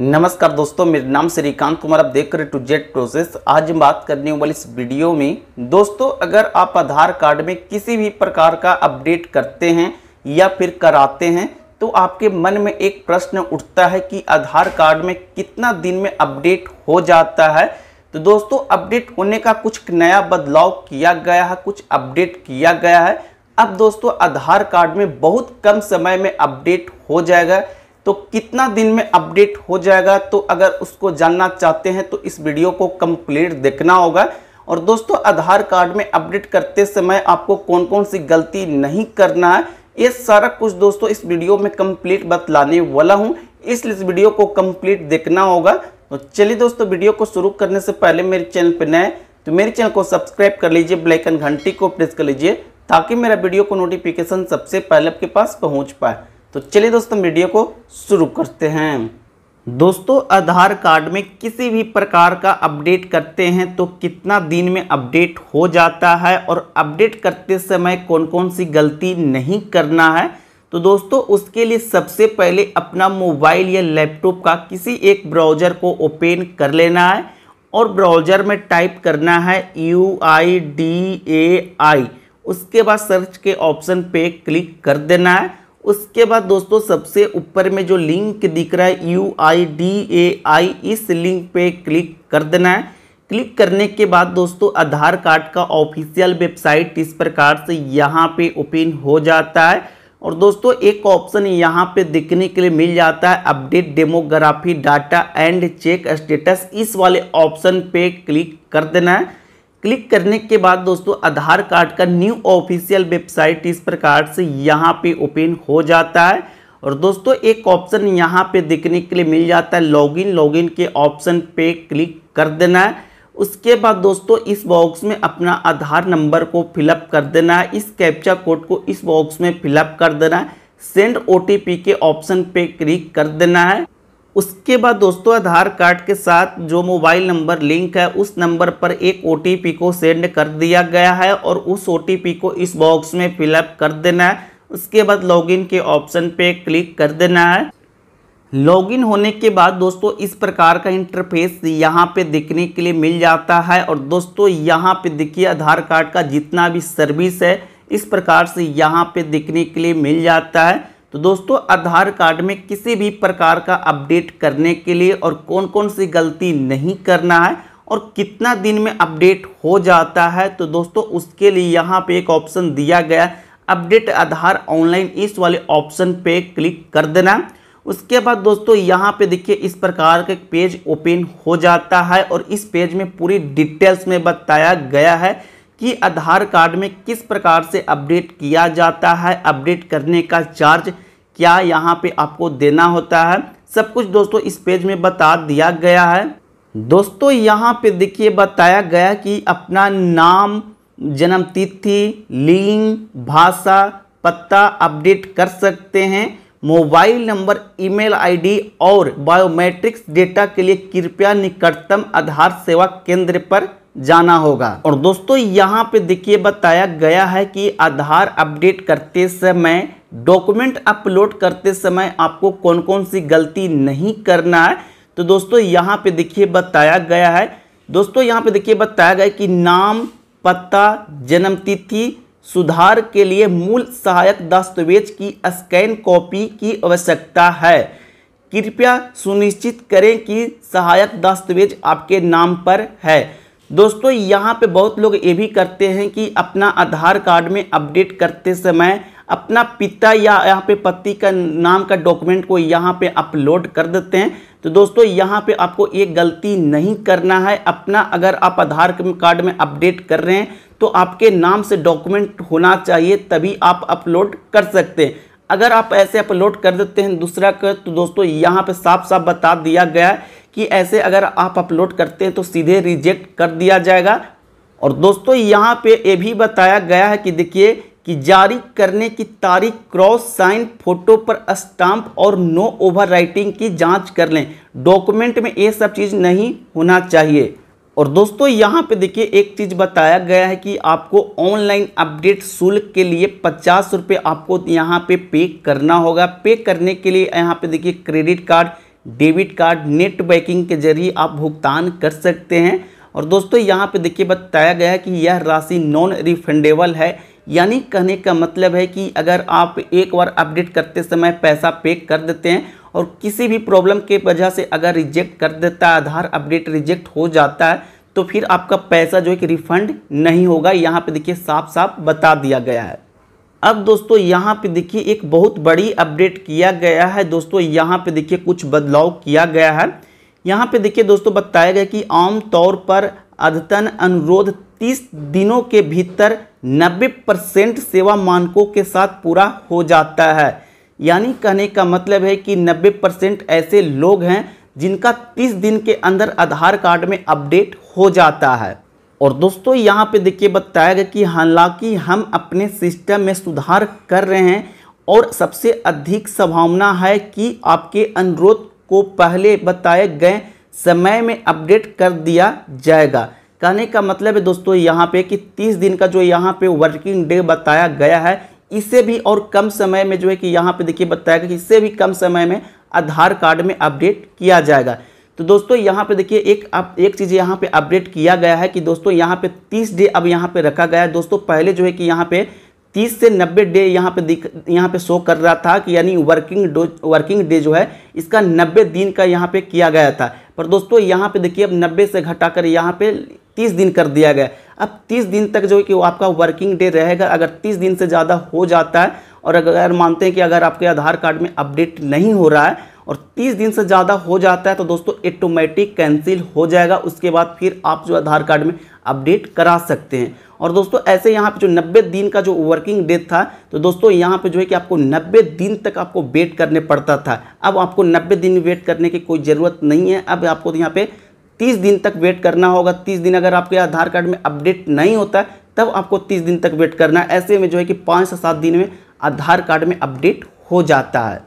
नमस्कार दोस्तों मेरा नाम श्रीकांत कुमार आप देख रहे टू जेट प्रोसेस आज हम बात करने वाले इस वीडियो में दोस्तों अगर आप आधार कार्ड में किसी भी प्रकार का अपडेट करते हैं या फिर कराते हैं तो आपके मन में एक प्रश्न उठता है कि आधार कार्ड में कितना दिन में अपडेट हो जाता है तो दोस्तों अपडेट होने का कुछ नया बदलाव किया गया है कुछ अपडेट किया गया है अब दोस्तों आधार कार्ड में बहुत कम समय में अपडेट हो जाएगा तो कितना दिन में अपडेट हो जाएगा तो अगर उसको जानना चाहते हैं तो इस वीडियो को कंप्लीट देखना होगा और दोस्तों आधार कार्ड में अपडेट करते समय आपको कौन कौन सी गलती नहीं करना है ये सारा कुछ दोस्तों इस वीडियो में कंप्लीट बतलाने वाला हूँ इसलिए इस वीडियो को कंप्लीट देखना होगा तो चलिए दोस्तों वीडियो को शुरू करने से पहले मेरे चैनल पर नए तो मेरे चैनल को सब्सक्राइब कर लीजिए ब्लैकन घंटी को प्रेस कर लीजिए ताकि मेरा वीडियो को नोटिफिकेशन सबसे पहले आपके पास पहुँच पाए तो चलिए दोस्तों वीडियो को शुरू करते हैं दोस्तों आधार कार्ड में किसी भी प्रकार का अपडेट करते हैं तो कितना दिन में अपडेट हो जाता है और अपडेट करते समय कौन कौन सी गलती नहीं करना है तो दोस्तों उसके लिए सबसे पहले अपना मोबाइल या लैपटॉप का किसी एक ब्राउज़र को ओपन कर लेना है और ब्राउज़र में टाइप करना है यू आई डी ए आई उसके बाद सर्च के ऑप्शन पे क्लिक कर देना है उसके बाद दोस्तों सबसे ऊपर में जो लिंक दिख रहा है यू आई डी ए आई इस लिंक पे क्लिक कर देना है क्लिक करने के बाद दोस्तों आधार कार्ड का ऑफिशियल वेबसाइट इस प्रकार से यहाँ पे ओपन हो जाता है और दोस्तों एक ऑप्शन यहाँ पे देखने के लिए मिल जाता है update demography data and check status इस वाले ऑप्शन पे क्लिक कर देना है क्लिक करने के बाद दोस्तों आधार कार्ड का न्यू ऑफिशियल वेबसाइट इस प्रकार से यहाँ पे ओपन हो जाता है और दोस्तों एक ऑप्शन यहाँ पे देखने के लिए मिल जाता है लॉगिन लॉगिन के ऑप्शन पे क्लिक कर देना है उसके बाद दोस्तों इस बॉक्स में अपना आधार नंबर को फिलअप कर देना है इस कैप्चा कोड को इस बॉक्स में फिलअप कर देना है सेंड ओ के ऑप्शन पे क्लिक कर देना है उसके बाद दोस्तों आधार कार्ड के साथ जो मोबाइल नंबर लिंक है उस नंबर पर एक ओ को सेंड कर दिया गया है और उस ओ को इस बॉक्स में फिलअप कर देना है उसके बाद लॉगिन के ऑप्शन पे क्लिक कर देना है लॉगिन होने के बाद दोस्तों इस प्रकार का इंटरफेस यहाँ पे दिखने के लिए मिल जाता है और दोस्तों यहाँ पे देखिए आधार कार्ड का जितना भी सर्विस है इस प्रकार से यहाँ पे दिखने के लिए मिल जाता है तो दोस्तों आधार कार्ड में किसी भी प्रकार का अपडेट करने के लिए और कौन कौन सी गलती नहीं करना है और कितना दिन में अपडेट हो जाता है तो दोस्तों उसके लिए यहाँ पे एक ऑप्शन दिया गया अपडेट आधार ऑनलाइन इस वाले ऑप्शन पे क्लिक कर देना उसके बाद दोस्तों यहाँ पे देखिए इस प्रकार का पेज ओपन हो जाता है और इस पेज में पूरी डिटेल्स में बताया गया है कि आधार कार्ड में किस प्रकार से अपडेट किया जाता है अपडेट करने का चार्ज क्या यहाँ पे आपको देना होता है सब कुछ दोस्तों इस पेज में बता दिया गया है दोस्तों यहाँ पे देखिए बताया गया कि अपना नाम जन्म तिथि लिंग भाषा पत्ता अपडेट कर सकते हैं मोबाइल नंबर ईमेल आईडी और बायोमेट्रिक्स डेटा के लिए कृपया निकटतम आधार सेवा केंद्र पर जाना होगा और दोस्तों यहाँ पे देखिए बताया गया है कि आधार अपडेट करते समय डॉक्यूमेंट अपलोड करते समय आपको कौन कौन सी गलती नहीं करना है तो दोस्तों यहाँ पे देखिए बताया गया है दोस्तों यहाँ पे देखिए बताया गया कि नाम पता जन्म तिथि सुधार के लिए मूल सहायक दस्तावेज की स्कैन कॉपी की आवश्यकता है कृपया सुनिश्चित करें कि सहायक दस्तावेज आपके नाम पर है दोस्तों यहाँ पे बहुत लोग ये भी करते हैं कि अपना आधार कार्ड में अपडेट करते समय अपना पिता या यहाँ पे पति का नाम का डॉक्यूमेंट को यहाँ पे अपलोड कर देते हैं तो दोस्तों यहाँ पे आपको ये गलती नहीं करना है अपना अगर आप आधार कार्ड में अपडेट कर रहे हैं तो आपके नाम से डॉक्यूमेंट होना चाहिए तभी आप अपलोड कर सकते हैं अगर आप ऐसे अपलोड कर देते हैं दूसरा कर तो दोस्तों यहाँ पे साफ साफ बता दिया गया कि ऐसे अगर आप अपलोड करते हैं तो सीधे रिजेक्ट कर दिया जाएगा और दोस्तों यहाँ पे ये भी बताया गया है कि देखिए कि जारी करने की तारीख क्रॉस साइन फोटो पर स्टाम्प और नो ओवर राइटिंग की जांच कर लें डॉक्यूमेंट में ये सब चीज़ नहीं होना चाहिए और दोस्तों यहाँ पे देखिए एक चीज़ बताया गया है कि आपको ऑनलाइन अपडेट शुल्क के लिए पचास रुपये आपको यहाँ पे पे करना होगा पे करने के लिए यहाँ पे देखिए credit card debit card net banking के जरिए आप भुगतान कर सकते हैं और दोस्तों यहाँ पे देखिए बताया गया है कि यह राशि नॉन रिफंडेबल है यानी कहने का मतलब है कि अगर आप एक बार अपडेट करते समय पैसा पे कर देते हैं और किसी भी प्रॉब्लम के वजह से अगर रिजेक्ट कर देता है आधार अपडेट रिजेक्ट हो जाता है तो फिर आपका पैसा जो है कि रिफंड नहीं होगा यहाँ पे देखिए साफ साफ बता दिया गया है अब दोस्तों यहाँ पे देखिए एक बहुत बड़ी अपडेट किया गया है दोस्तों यहाँ पे देखिए कुछ बदलाव किया गया है यहाँ पे देखिए दोस्तों बताया गया कि आम तौर पर अद्यतन अनुरोध 30 दिनों के भीतर 90 परसेंट सेवा मानकों के साथ पूरा हो जाता है यानी कहने का मतलब है कि 90 परसेंट ऐसे लोग हैं जिनका 30 दिन के अंदर आधार कार्ड में अपडेट हो जाता है और दोस्तों यहाँ पे देखिए बताया गया कि हालांकि हम अपने सिस्टम में सुधार कर रहे हैं और सबसे अधिक संभावना है कि आपके अनुरोध को पहले बताए गए समय में अपडेट कर दिया जाएगा कहने का मतलब है दोस्तों यहाँ पे कि 30 दिन का जो यहाँ पे वर्किंग डे बताया गया है इससे भी और कम समय में जो है कि यहाँ पे देखिए बताया कि इससे भी कम समय में आधार कार्ड में अपडेट किया जाएगा तो दोस्तों यहाँ पे देखिए एक आप एक चीज़ यहाँ पे अपडेट किया गया है कि दोस्तों यहाँ पे 30 डे अब यहाँ पे रखा गया है दोस्तों पहले जो है कि यहाँ पे 30 से 90 डे यहाँ पे दिख यहाँ पे शो कर रहा था कि यानी वर्किंग डो वर्किंग डे जो है इसका 90 दिन का यहाँ पे किया गया था पर दोस्तों यहाँ पे देखिए अब 90 से घटाकर यहाँ पे 30 दिन कर दिया गया अब 30 दिन तक जो कि वो आपका वर्किंग डे रहेगा अगर 30 दिन से ज़्यादा हो जाता है और अगर मानते हैं कि अगर आपके आधार कार्ड में अपडेट नहीं हो रहा है और 30 दिन से ज़्यादा हो जाता है तो दोस्तों ऑटोमेटिक कैंसिल हो जाएगा उसके बाद फिर आप जो आधार कार्ड में अपडेट करा सकते हैं और दोस्तों ऐसे यहाँ पे जो 90 दिन का जो वर्किंग डेट था तो दोस्तों यहाँ पे जो है कि आपको 90 दिन तक आपको वेट करने पड़ता था अब आपको 90 दिन वेट करने की कोई ज़रूरत नहीं है अब आपको यहाँ पे तीस दिन तक वेट करना होगा तीस दिन अगर आपके आधार कार्ड में अपडेट नहीं होता है तब आपको तीस दिन तक वेट करना है ऐसे में जो है कि पाँच से सात दिन में आधार कार्ड में अपडेट हो जाता है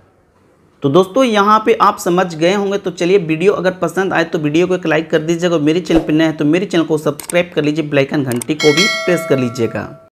तो दोस्तों यहाँ पे आप समझ गए होंगे तो चलिए वीडियो अगर पसंद आए तो वीडियो को एक लाइक कर दीजिएगा और मेरे चैनल पर नए हैं तो मेरे चैनल को सब्सक्राइब कर लीजिए ब्लैक एंड घंटी को भी प्रेस कर लीजिएगा